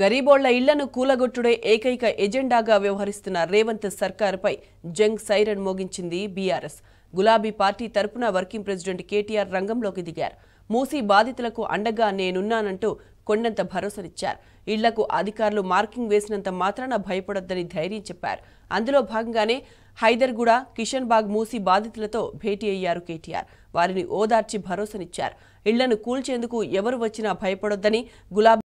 గరీబోళ్ల ఇళ్లను కూలగొట్టుడే ఏకైక ఎజెండాగా వ్యవహరిస్తున్న రేవంత్ సర్కారుపై జంగ్ సైరన్ మోగించింది బీఆర్ఎస్ గులాబీ పార్టీ తరపున వర్కింగ్ ప్రెసిడెంట్ కేటీఆర్ రంగంలోకి దిగారు మూసీ బాధితులకు అండగా నేనున్నానంటూ కొండంత భరోసానిచ్చారు ఇళ్లకు అధికారులు మార్కింగ్ వేసినంత మాత్రాన భయపడొద్దని ధైర్యం చెప్పారు అందులో భాగంగానే హైదర్గూడ కిషన్ బాగ్ మూసి బాధితులతో భేటీ అయ్యారు కేటీఆర్ వారిని ఓదార్చి భరోసానిచ్చారు ఇళ్లను కూల్చేందుకు ఎవరు వచ్చినా భయపడొద్దని గులాబీ